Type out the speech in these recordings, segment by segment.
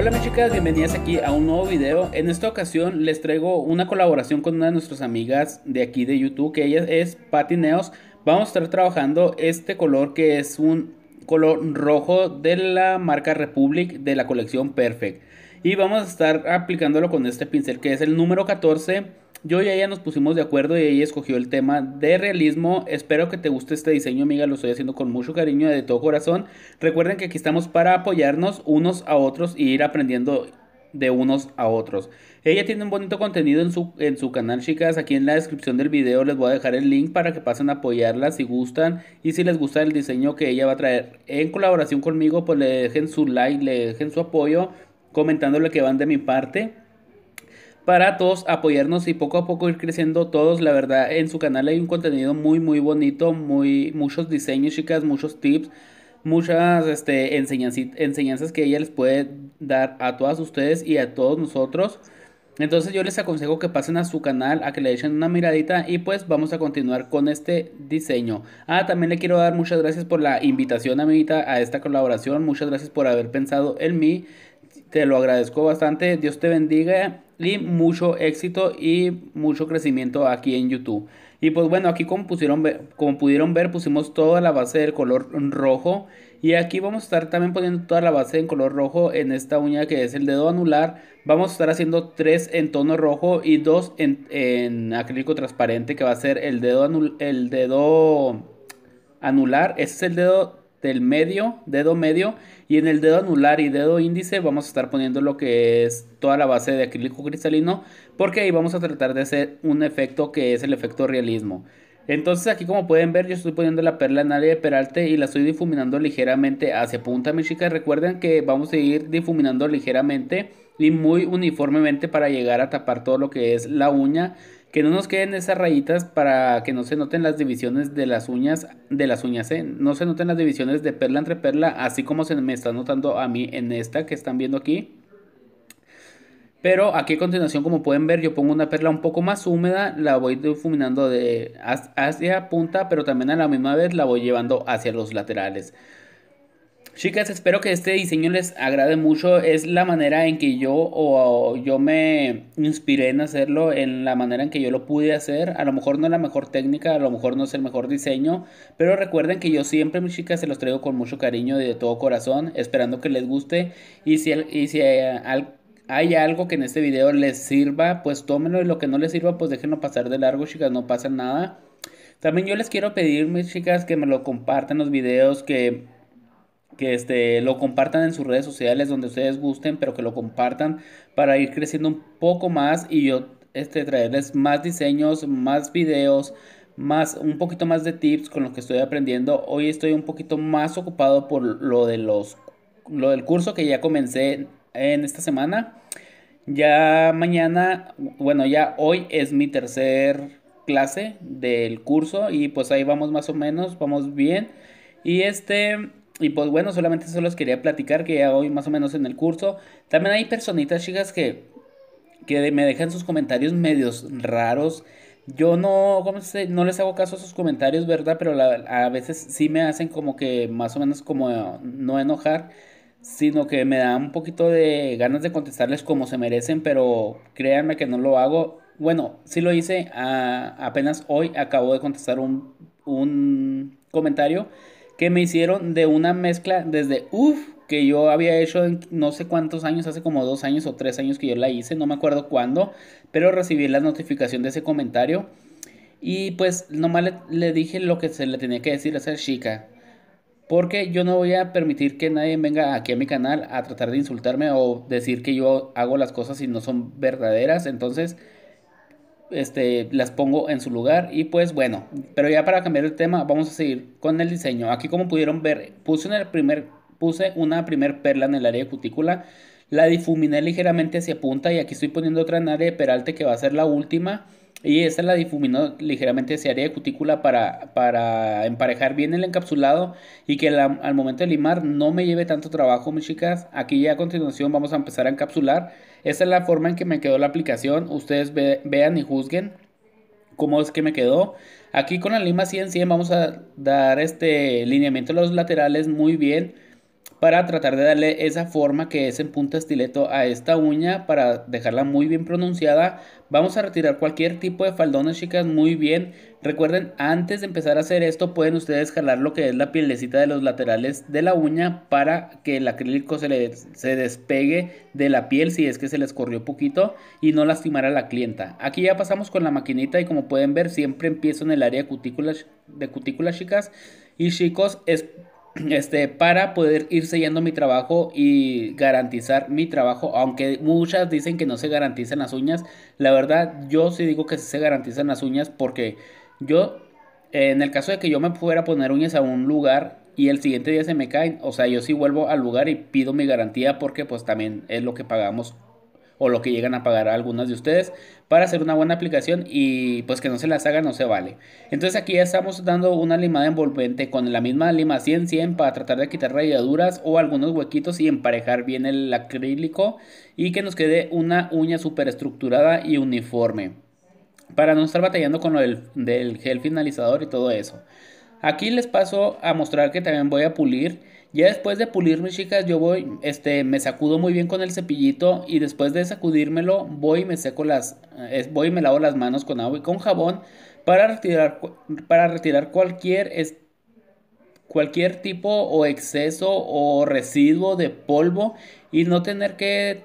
Hola mis chicas, bienvenidas aquí a un nuevo video. En esta ocasión les traigo una colaboración con una de nuestras amigas de aquí de YouTube, que ella es Patty Neos. Vamos a estar trabajando este color que es un color rojo de la marca Republic de la colección Perfect. Y vamos a estar aplicándolo con este pincel que es el número 14. Yo y ella nos pusimos de acuerdo y ella escogió el tema de realismo. Espero que te guste este diseño, amiga. Lo estoy haciendo con mucho cariño de todo corazón. Recuerden que aquí estamos para apoyarnos unos a otros y ir aprendiendo de unos a otros. Ella tiene un bonito contenido en su, en su canal, chicas. Aquí en la descripción del video les voy a dejar el link para que pasen a apoyarla si gustan. Y si les gusta el diseño que ella va a traer en colaboración conmigo, pues le dejen su like, le dejen su apoyo comentando lo que van de mi parte para todos apoyarnos y poco a poco ir creciendo todos. La verdad, en su canal hay un contenido muy, muy bonito, muy, muchos diseños, chicas, muchos tips, muchas este, enseñanzas que ella les puede dar a todas ustedes y a todos nosotros. Entonces yo les aconsejo que pasen a su canal, a que le echen una miradita y pues vamos a continuar con este diseño. Ah, también le quiero dar muchas gracias por la invitación amiguita a esta colaboración, muchas gracias por haber pensado en mí te lo agradezco bastante. Dios te bendiga y mucho éxito y mucho crecimiento aquí en YouTube. Y pues bueno, aquí como, pusieron, como pudieron ver, pusimos toda la base del color rojo. Y aquí vamos a estar también poniendo toda la base en color rojo en esta uña que es el dedo anular. Vamos a estar haciendo tres en tono rojo y dos en, acrílico transparente que va a ser el dedo, el dedo anular. ese es el dedo del medio, dedo medio, y en el dedo anular y dedo índice vamos a estar poniendo lo que es toda la base de acrílico cristalino, porque ahí vamos a tratar de hacer un efecto que es el efecto realismo. Entonces aquí como pueden ver yo estoy poniendo la perla en área de peralte y la estoy difuminando ligeramente hacia punta mis chicas. Recuerden que vamos a ir difuminando ligeramente y muy uniformemente para llegar a tapar todo lo que es la uña que no nos queden esas rayitas para que no se noten las divisiones de las uñas, de las uñas, ¿eh? no se noten las divisiones de perla entre perla, así como se me está notando a mí en esta que están viendo aquí. Pero aquí a continuación, como pueden ver, yo pongo una perla un poco más húmeda, la voy difuminando de hacia punta, pero también a la misma vez la voy llevando hacia los laterales. Chicas, espero que este diseño les agrade mucho. Es la manera en que yo o, yo me inspiré en hacerlo, en la manera en que yo lo pude hacer. A lo mejor no es la mejor técnica, a lo mejor no es el mejor diseño, pero recuerden que yo siempre, mis chicas, se los traigo con mucho cariño y de todo corazón, esperando que les guste. Y si, y si eh, hay algo que en este video les sirva, pues tómenlo y lo que no les sirva, pues déjenlo pasar de largo, chicas, no pasa nada. También yo les quiero pedir, mis chicas, que me lo compartan los videos, que que este, lo compartan en sus redes sociales donde ustedes gusten, pero que lo compartan para ir creciendo un poco más y yo este, traerles más diseños, más videos, más, un poquito más de tips con lo que estoy aprendiendo. Hoy estoy un poquito más ocupado por lo, de los, lo del curso que ya comencé en esta semana. Ya mañana, bueno, ya hoy es mi tercer clase del curso y pues ahí vamos más o menos, vamos bien. Y este, y pues bueno, solamente eso los quería platicar que ya más o menos en el curso. También hay personitas chicas que, me dejan sus comentarios medios raros. Yo no, ¿cómo no les hago caso a sus comentarios, ¿verdad? Pero a veces sí me hacen como que más o menos como eh, no enojar, sino que me da un poquito de ganas de contestarles como se merecen, pero créanme que no lo hago. Bueno, sí lo hice apenas hoy, acabo de contestar un, un comentario que me hicieron de una mezcla desde uff que yo había hecho en no sé cuántos años, hace como dos años o tres años que yo la hice, no me acuerdo cuándo, pero recibí la notificación de ese comentario y pues nomás le, le dije lo que se le tenía que decir a esa chica. Porque yo no voy a permitir que nadie venga aquí a mi canal a tratar de insultarme o decir que yo hago las cosas y no son verdaderas. Entonces, este, las pongo en su lugar y pues bueno, pero ya para cambiar el tema vamos a seguir con el diseño. Aquí como pudieron ver, puse, en el primer, puse una primer perla en el área de cutícula, la difuminé ligeramente hacia punta y aquí estoy poniendo otra en área de peralte que va a ser la última y esta la difuminó ligeramente se área de cutícula para, para emparejar bien el encapsulado y que al momento de limar no me lleve tanto trabajo, mis chicas. Aquí ya a continuación vamos a empezar a encapsular. Esta es la forma en que me quedó la aplicación. Ustedes vean y juzguen cómo es que me quedó. Aquí con la lima 100-100 vamos a dar este lineamiento a los laterales muy bien para tratar de darle esa forma que es en punta estileto a esta uña para dejarla muy bien pronunciada Vamos a retirar cualquier tipo de faldones, chicas, muy bien. Recuerden, antes de empezar a hacer esto, pueden ustedes jalar lo que es la pielecita de los laterales de la uña para que el acrílico se, le, se despegue de la piel si es que se les corrió poquito y no lastimar a la clienta. Aquí ya pasamos con la maquinita y como pueden ver, siempre empiezo en el área de cutículas, de cutículas chicas. Y chicos, es este, para poder ir sellando mi trabajo y garantizar mi trabajo, aunque muchas dicen que no se garantizan las uñas, la verdad yo sí digo que se garantizan las uñas porque yo, en el caso de que yo me fuera poner uñas a un lugar y el siguiente día se me caen, o sea, yo sí vuelvo al lugar y pido mi garantía porque pues también es lo que pagamos o lo que llegan a pagar algunas de ustedes, para hacer una buena aplicación y pues que no se las haga no se vale. Entonces aquí ya estamos dando una limada envolvente con la misma lima 100-100 para tratar de quitar rayaduras o algunos huequitos y emparejar bien el acrílico y que nos quede una uña súper estructurada y uniforme. Para no estar batallando con lo del, del gel finalizador y todo eso. Aquí les paso a mostrar que también voy a pulir ya después de pulir mis chicas, yo voy, este, me sacudo muy bien con el cepillito y después de sacudírmelo, voy y me seco las, voy y me lavo las manos con agua y con jabón para retirar, para retirar cualquier, es, cualquier tipo o exceso o residuo de polvo y no tener que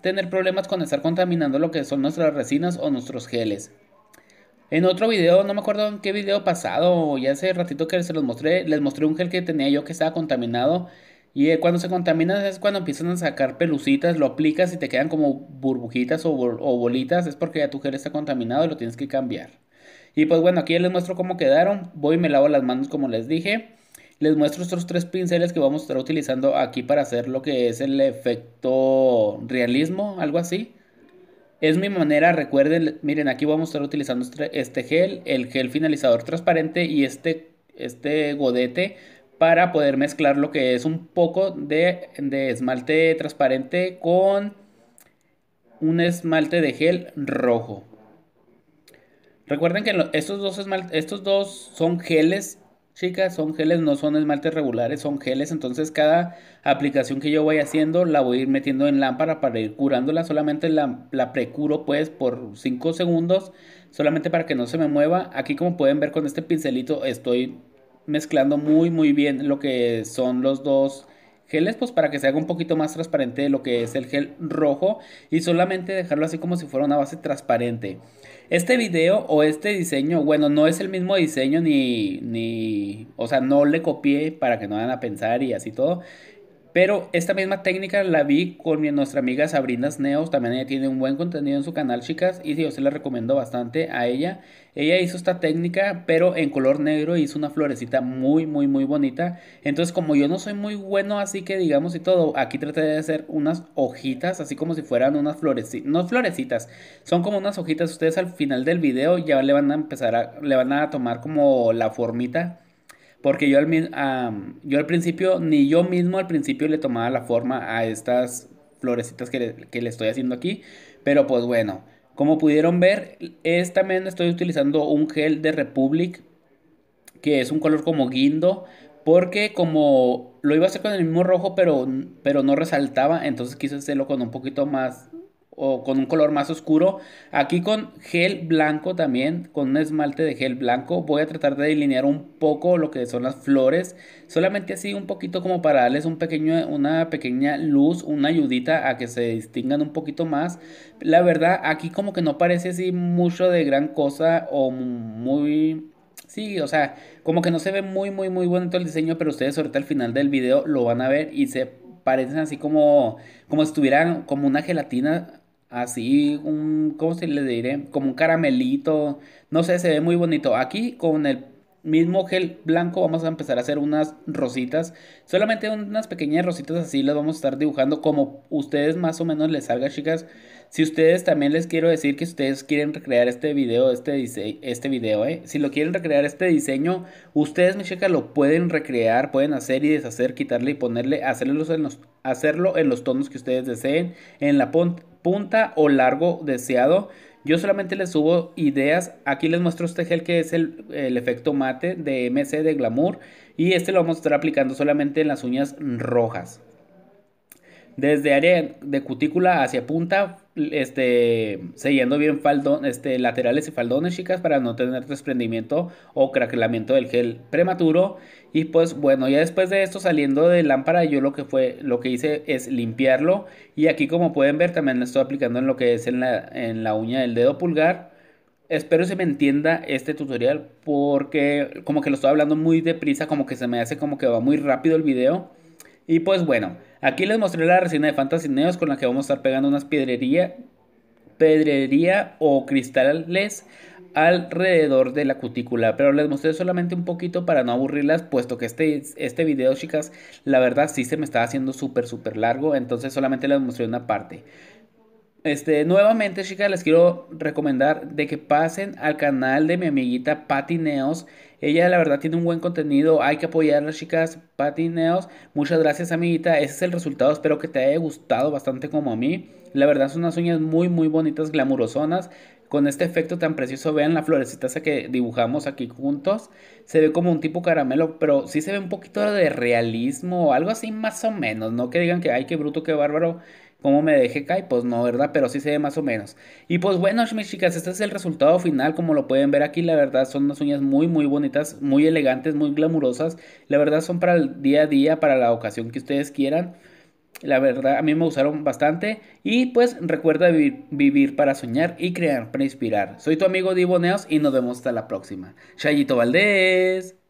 tener problemas con estar contaminando lo que son nuestras resinas o nuestros geles. En otro video, no me acuerdo en qué video pasado, ya hace ratito que se los mostré, les mostré un gel que tenía yo que estaba contaminado. Y eh, cuando se contamina es cuando empiezan a sacar pelucitas, lo aplicas y te quedan como burbujitas o, bolitas. Es porque ya tu gel está contaminado y lo tienes que cambiar. Y pues bueno, aquí les muestro cómo quedaron. Voy y me lavo las manos como les dije. Les muestro estos tres pinceles que vamos a estar utilizando aquí para hacer lo que es el efecto realismo, algo así. Es mi manera, recuerden, miren, aquí vamos a estar utilizando este, este gel, el gel finalizador transparente y este, este godete para poder mezclar lo que es un poco de, esmalte transparente con un esmalte de gel rojo. Recuerden que estos dos, estos dos son geles Chicas, son geles, no son esmaltes regulares, son geles. Entonces cada aplicación que yo voy haciendo la voy a ir metiendo en lámpara para ir curándola. Solamente la, la precuro pues por 5 segundos, solamente para que no se me mueva. Aquí como pueden ver con este pincelito estoy mezclando muy muy bien lo que son los dos geles, pues para que se haga un poquito más transparente de lo que es el gel rojo y solamente dejarlo así como si fuera una base transparente. Este video o este diseño, bueno, no es el mismo diseño ni, ni, o sea, no le copié para que no vayan a pensar y así todo. Pero esta misma técnica la vi con nuestra amiga Sabrina Sneos, También ella tiene un buen contenido en su canal, chicas. Y yo se la recomiendo bastante a ella. Ella hizo esta técnica, pero en color negro. Hizo una florecita muy, muy, muy bonita. Entonces, como yo no soy muy bueno, así que digamos y todo, aquí traté de hacer unas hojitas, así como si fueran unas florecitas. No florecitas, son como unas hojitas. Ustedes al final del video ya le van a empezar a, le van a tomar como la formita porque yo al, yo al principio, ni yo mismo al principio le tomaba la forma a estas florecitas que le, estoy haciendo aquí. Pero pues bueno, como pudieron ver, esta también estoy utilizando un gel de Republic, que es un color como guindo, porque como lo iba a hacer con el mismo rojo, pero, pero no resaltaba, entonces quise hacerlo con un poquito más o con un color más oscuro. Aquí con gel blanco también, con un esmalte de gel blanco, voy a tratar de delinear un poco lo que son las flores. Solamente así un poquito como para darles un pequeño, una pequeña luz, una ayudita a que se distingan un poquito más. La verdad, aquí como que no parece así mucho de gran cosa o muy... Sí, o sea, como que no se ve muy, muy, muy bonito el diseño, pero ustedes ahorita al final del video lo van a ver y se parecen así como, como si estuvieran como una gelatina así un, ¿cómo se le diré? Como un caramelito, no sé, se ve muy bonito. Aquí con el mismo gel blanco vamos a empezar a hacer unas rositas, solamente unas pequeñas rositas así las vamos a estar dibujando como ustedes más o menos les salga chicas. Si ustedes también les quiero decir que ustedes quieren recrear este video, este, diseño, este video, eh, si lo quieren recrear este diseño, ustedes mi chica, lo pueden recrear, pueden hacer y deshacer, quitarle y ponerle, hacerlo en los, hacerlo en los tonos que ustedes deseen, en la, punta o largo deseado. Yo solamente les subo ideas. Aquí les muestro este gel que es el, efecto mate de MC de Glamour. Y este lo vamos a estar aplicando solamente en las uñas rojas. Desde área de cutícula hacia punta este, sellando bien faldón, este, laterales y faldones, chicas, para no tener desprendimiento o craquelamiento del gel prematuro. Y pues bueno, ya después de esto saliendo de lámpara, yo lo que fue, lo que hice es limpiarlo. Y aquí como pueden ver, también lo estoy aplicando en lo que es en la, en la uña del dedo pulgar. Espero se me entienda este tutorial porque como que lo estoy hablando muy deprisa, como que se me hace como que va muy rápido el video. Y pues bueno, aquí les mostré la resina de Fantasy Neos con la que vamos a estar pegando unas piedrería, pedrería o cristales alrededor de la cutícula, pero les mostré solamente un poquito para no aburrirlas, puesto que este, este video, chicas, la verdad sí se me está haciendo súper, súper largo, entonces solamente les mostré una parte. Este, nuevamente, chicas, les quiero recomendar de que pasen al canal de mi amiguita Patineos ella la verdad tiene un buen contenido, hay que apoyar a las chicas patineos. Muchas gracias amiguita, ese es el resultado, espero que te haya gustado bastante como a mí. La verdad son unas uñas muy muy bonitas, glamurosonas. Con este efecto tan precioso, vean la florecita esa que dibujamos aquí juntos. Se ve como un tipo caramelo, pero sí se ve un poquito de realismo algo así más o menos. No que digan que, ay, qué bruto, qué bárbaro cómo me deje, caer, pues no, ¿verdad? Pero sí se ve más o menos. Y pues bueno, mis chicas, este es el resultado final, como lo pueden ver aquí, la verdad son unas uñas muy, muy bonitas, muy elegantes, muy glamurosas. La verdad son para el día a día, para la ocasión que ustedes quieran. La verdad, a mí me usaron bastante. Y pues recuerda vivir, para soñar y crear para inspirar. Soy tu amigo Diboneos y nos vemos hasta la próxima. Chayito Valdés.